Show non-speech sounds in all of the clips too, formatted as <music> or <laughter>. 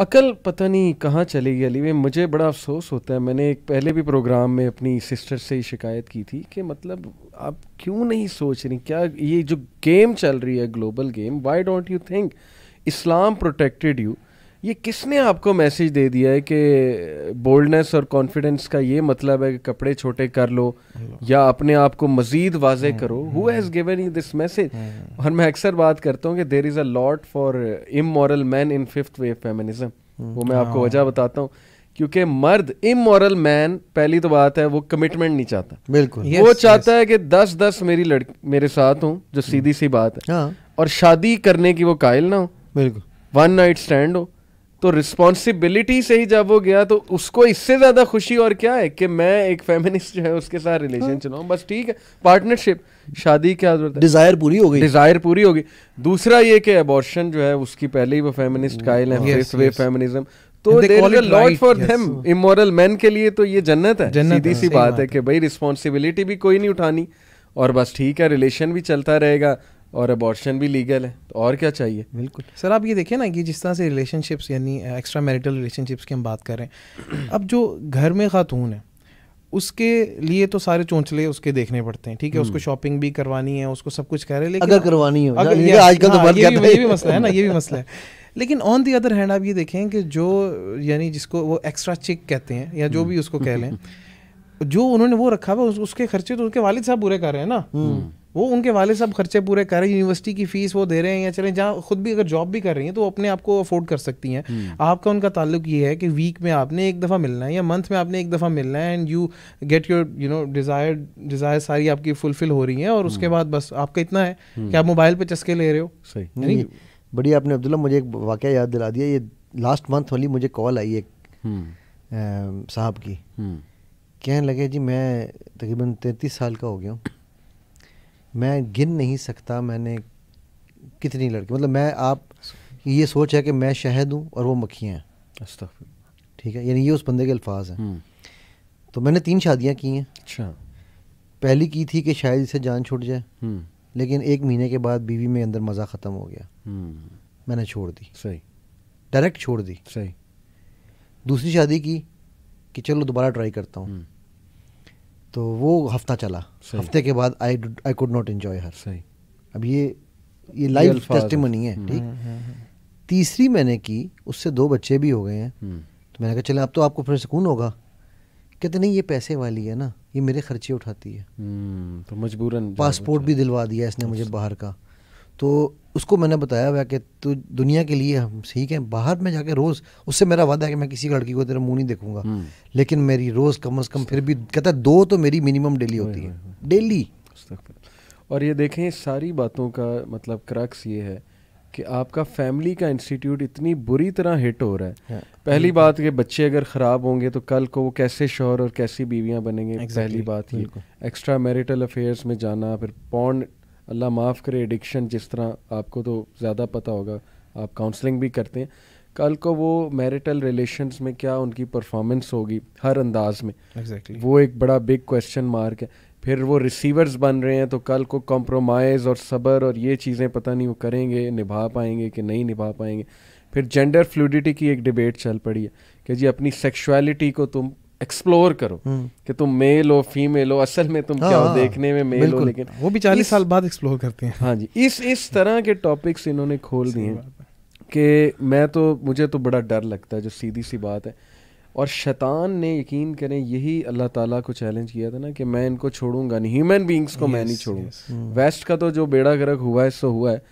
अकल पता नहीं कहाँ चली गई अली मुझे बड़ा अफसोस होता है मैंने एक पहले भी प्रोग्राम में अपनी सिस्टर से ही शिकायत की थी कि मतलब आप क्यों नहीं सोच रही क्या ये जो गेम चल रही है global game why don't you think Islam protected you ये किसने आपको मैसेज दे दिया है कि बोल्डनेस और कॉन्फिडेंस का ये मतलब है कि कपड़े छोटे कर लो या अपने आप को मजीद वाजे hmm. करो who has given you this message और मैं अक्सर बात करता हूँ कि there is a lot for immoral man in fifth way feminism वो मैं आपको हाँ. वजह बताता हूँ क्योंकि मर्द इमोरल मैन पहली तो बात है वो कमिटमेंट नहीं चाहता बिल्कुल yes, वो चाहता yes. है कि दस दस मेरी लड़की मेरे साथ हूँ जो hmm. सीधी सी बात है हाँ। और शादी करने की वो कायल ना हो बिल्कुल वन नाइट स्टैंड हो तो रिस्पॉन्सिबिलिटी से ही जब वो गया तो उसको इससे ज्यादा खुशी और क्या है कि मैं एक फेमिनिस्ट जो है उसके साथ रिलेशन हाँ। चलाऊ बस ठीक है पार्टनरशिप शादी क्या जरूरत है डिजायर पूरी हो गई डिजायर पूरी होगी दूसरा ये कि अबॉर्शन जो है उसकी पहले ही वो फेमिनिस्ट कायल oh, है फेमिनिज्म तो lot for them immoral man के लिए तो ये जन्नत है जन्नत सीधी सी बात है कि भाई रिस्पॉन्सिबिलिटी भी कोई नहीं उठानी और बस ठीक है रिलेशन भी चलता रहेगा और अबॉर्शन भी लीगल है तो और क्या चाहिए बिल्कुल सर आप ये देखें ना कि जिस तरह से रिलेशनशिप्स यानी एक्स्ट्रा मैरिटल रिलेशनशिप्स की हम बात कर रहे हैं अब जो घर में खातून है उसके लिए तो सारे चौंचले उसके देखने पड़ते हैं ठीक है उसको शॉपिंग हम्म। भी करवानी है उसको सब कुछ कह रहे हैं लेकिन अगर करवानी हो अगर आजकल तो हाँ, ये भी, ये भी मसला है ना ये भी मसला है लेकिन ऑन दी अदर हैंड आप ये देखें कि जो यानी जिसको वो एक्स्ट्रा चिक कहते हैं या जो हम्म। भी उसको कह लें जो उन्होंने वो रखा हुआ उसके खर्चे तो उनके वालिद साहब बुरे कर रहे हैं ना हम्म। वो उनके वाले सब खर्चे पूरे कर रहे हैं यूनिवर्सिटी की फीस वो दे रहे हैं या चले जहाँ खुद भी अगर जॉब भी कर रही हैं तो वो अपने आप को अफोर्ड कर सकती हैं हम्म। आपका उनका ताल्लुक ये है कि वीक में आपने एक दफ़ा मिलना है या मंथ में आपने एक दफ़ा मिलना है and you get your you know desire desire सारी आपकी फुलफिल हो रही हैं और उसके हम्म। बाद बस आपका इतना है हम्म। कि आप मोबाइल पर चस्के ले रहे हो सही बढ़िया आपने अब्दुल्ला मुझे एक वाक़ याद दिला दिया ये लास्ट मंथ वाली मुझे कॉल आई एक साहब की कहने लगे जी मैं तकरीबन तैंतीस साल का हो गया हूँ मैं गिन नहीं सकता मैंने कितनी लड़की मतलब मैं आप ये सोच है कि मैं शहद हूँ और वो मक्खियाँ हैं ठीक है यानी ये उस बंदे के अल्फाज हैं हम्म। तो मैंने तीन शादियाँ की हैं अच्छा पहली की थी कि शायद इसे जान छूट जाए हम्म। लेकिन एक महीने के बाद बीवी में अंदर मज़ा ख़त्म हो गया हम्म। मैंने छोड़ दी सही डायरेक्ट छोड़ दी सही दूसरी शादी की कि चलो दोबारा ट्राई करता हूँ तो वो हफ्ता चला हफ्ते के बाद I I could not enjoy her सही अब ये ये लाइव टेस्टिमनी है ठीक हम्म, हम्म, हम्म। तीसरी मैंने की उससे दो बच्चे भी हो गए हैं तो मैंने कहा चले अब तो आपको फिर सुकून होगा कहते नहीं ये पैसे वाली है ना ये मेरे खर्चे उठाती है तो मजबूरन पासपोर्ट भी दिलवा दिया इसने मुझे बाहर का तो उसको मैंने बताया हुआ कि तू दुनिया के लिए हम ठीक है बाहर में जाके रोज़ उससे मेरा वादा है कि मैं किसी लड़की को तेरा मुंह नहीं देखूंगा हम्म। लेकिन मेरी रोज़ कम अज़ कम फिर भी कहता है दो तो मेरी मिनिमम डेली होती है डेली और ये देखें सारी बातों का मतलब क्रक्स ये है कि आपका फैमिली का इंस्टीट्यूट इतनी बुरी तरह हिट हो रहा है हाँ। पहली बात कि बच्चे अगर ख़राब होंगे तो कल को वो कैसे शोहर और कैसी बीवियां बनेंगे exactly. पहली बात ही एक्स्ट्रा मैरिटल अफेयर्स में जाना फिर पॉन्ड अल्लाह माफ़ करे एडिक्शन जिस तरह आपको तो ज़्यादा पता होगा आप काउंसलिंग भी करते हैं कल को वो मैरिटल रिलेशंस में क्या उनकी परफॉर्मेंस होगी हर अंदाज में exactly. वो एक बड़ा बिग क्वेश्चन मार्क है फिर वो रिसीवर्स बन रहे हैं तो कल को कॉम्प्रोमाइज़ और सब्र और ये चीज़ें पता नहीं वो करेंगे निभा पाएंगे कि नहीं निभा पाएंगे फिर जेंडर फ्लूडिटी की एक डिबेट चल पड़ी है कि जी अपनी सेक्शुअलिटी को तुम एक्सप्लोर करो हम्म। कि तुम मेल हो फीमेल हो असल में तुम हाँ, क्या हो हाँ, हाँ, देखने में मेल हो लेकिन वो भी चालीस साल बाद एक्सप्लोर करते हैं हाँ जी इस इस तरह के टॉपिक्स इन्होंने खोल दिए कि मैं तो मुझे तो बड़ा डर लगता है जो सीधी सी बात है और शैतान ने यकीन करें यही अल्लाह ताला को चैलेंज किया था ना कि मैं इनको छोड़ूंगा नहीं ह्यूमन बींग्स को मैं नहीं छोड़ूंगा वेस्ट हम्म। का तो जो बेड़ा गर्क हुआ है सो हुआ है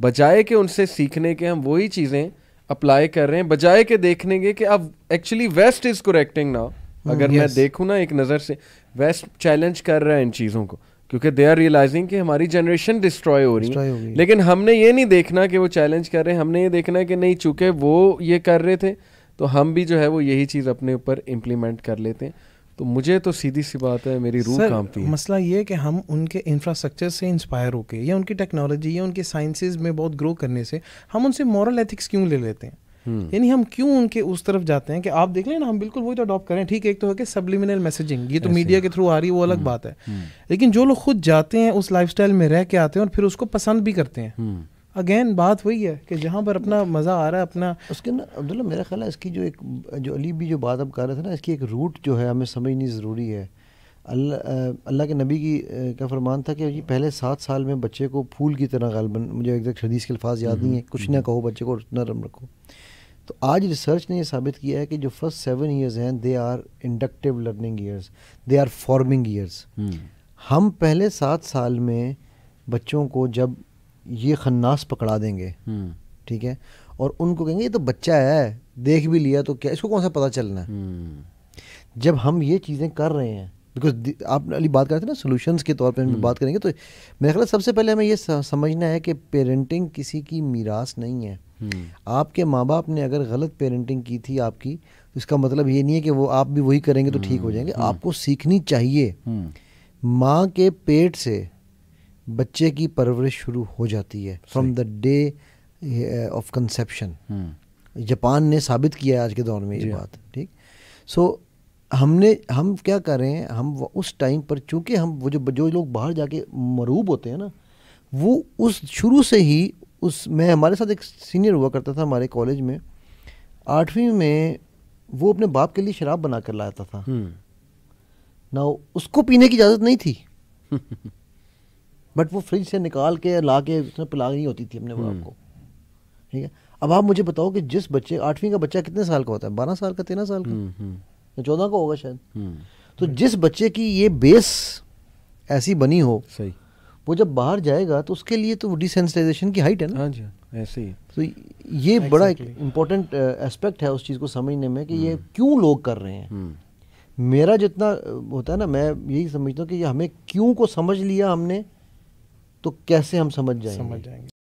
बजाय के उनसे सीखने के हम वही चीज़ें अप्लाई कर रहे हैं बजाय के देखने के कि अब actually West is correcting now Hmm, अगर मैं देखूँ ना एक नज़र से वेस्ट चैलेंज कर रहा है इन चीज़ों को क्योंकि दे आर रियलाइजिंग कि हमारी जनरेशन डिस्ट्रॉय हो रही है लेकिन हमने ये नहीं देखना कि वो चैलेंज कर रहे हैं हमने ये देखना है कि नहीं चूँकि वो ये कर रहे थे तो हम भी जो है वो यही चीज़ अपने ऊपर इम्प्लीमेंट कर लेते हैं तो मुझे तो सीधी सी बात है मेरी रूह कांपती है मसला ये है कि हम उनके इंफ्रास्ट्रक्चर से इंस्पायर होके या उनकी टेक्नोलॉजी या उनके साइंसेज में बहुत ग्रो करने से हम उनसे मॉरल एथिक्स क्यों ले लेते हैं हम्म। यानी हम क्यों उनके उस तरफ जाते हैं कि आप देख लें ना हम बिल्कुल वही तो अडॉप्ट करें ठीक है एक तो है कि सबलिमिनल मैसेजिंग ये तो मीडिया के थ्रू आ रही है वो अलग हम्म। बात है हम्म। लेकिन जो लोग खुद जाते हैं उस लाइफ में रह के आते हैं और फिर उसको पसंद भी करते हैं अगेन बात वही है कि जहाँ पर अपना मज़ा आ रहा है अपना उसके ना अब्दुल्ला मेरा ख्याल है इसकी जो एक जो अली भी जो बात अब कर रहे थे ना इसकी एक रूट जो है हमें समझनी ज़रूरी है अल्लाह अल्लाह के नबी की का फरमान था कि पहले सात साल में बच्चे को फूल की तरह गलबन मुझे एग्जैक्ट हदीस के अल्फाज याद नहीं है कुछ ना कहो बच्चे को नरम रखो तो आज रिसर्च ने ये साबित किया है कि जो फर्स्ट सेवन ईयर्स हैं they are inductive learning years they are forming years हम पहले सात साल में बच्चों को जब ये खन्नास पकड़ा देंगे hmm. ठीक है और उनको कहेंगे ये तो बच्चा है देख भी लिया तो क्या इसको कौन सा पता चलना है hmm. जब हम ये चीज़ें कर रहे हैं बिकॉज आप अली बात करते थे ना सोल्यूशंस के तौर पर हम hmm. बात करेंगे तो मेरे ख्याल सबसे पहले हमें ये समझना है कि पेरेंटिंग किसी की मीरास नहीं है हम्म। आपके माँ बाप ने अगर गलत पेरेंटिंग की थी आपकी तो इसका मतलब ये नहीं है कि वो आप भी वही करेंगे तो ठीक हो जाएंगे हम्म, हम्म। आपको सीखनी चाहिए माँ के पेट से बच्चे की परवरिश शुरू हो जाती है from the day of conception Japan ने साबित किया है आज के दौर में ये हाँ। बात ठीक सो so, हमने हम क्या कर रहे हैं हम उस टाइम पर चूंकि हम वो जो जो लोग बाहर जाके मरूब होते हैं ना वो उस शुरू से ही उस मैं हमारे साथ एक सीनियर हुआ करता था हमारे कॉलेज में आठवीं में वो अपने बाप के लिए शराब बना कर लाता था हम्म। ना उसको पीने की इजाज़त नहीं थी <laughs> बट वो फ्रिज से निकाल के ला के उसमें पिला नहीं होती थी अपने बाप हम्म। को ठीक है अब आप मुझे बताओ कि जिस बच्चे आठवीं का बच्चा कितने साल का होता है बारह साल का तेरह साल का हम्म, चौदह का होगा शायद तो जिस बच्चे की ये बेस ऐसी बनी हो सही वो जब बाहर जाएगा तो उसके लिए तो डिसेंसिटाइजेशन की हाइट है ना हाँ जी ऐसे ही तो ये exactly. बड़ा एक इम्पोर्टेंट एस्पेक्ट uh, है उस चीज़ को समझने में कि ये हम्म। क्यों लोग कर रहे हैं हम्म। मेरा जितना uh, होता है ना मैं यही समझता हूँ कि हमें क्यों को समझ लिया हमने तो कैसे हम समझ जाएंगे समझ जाएंगे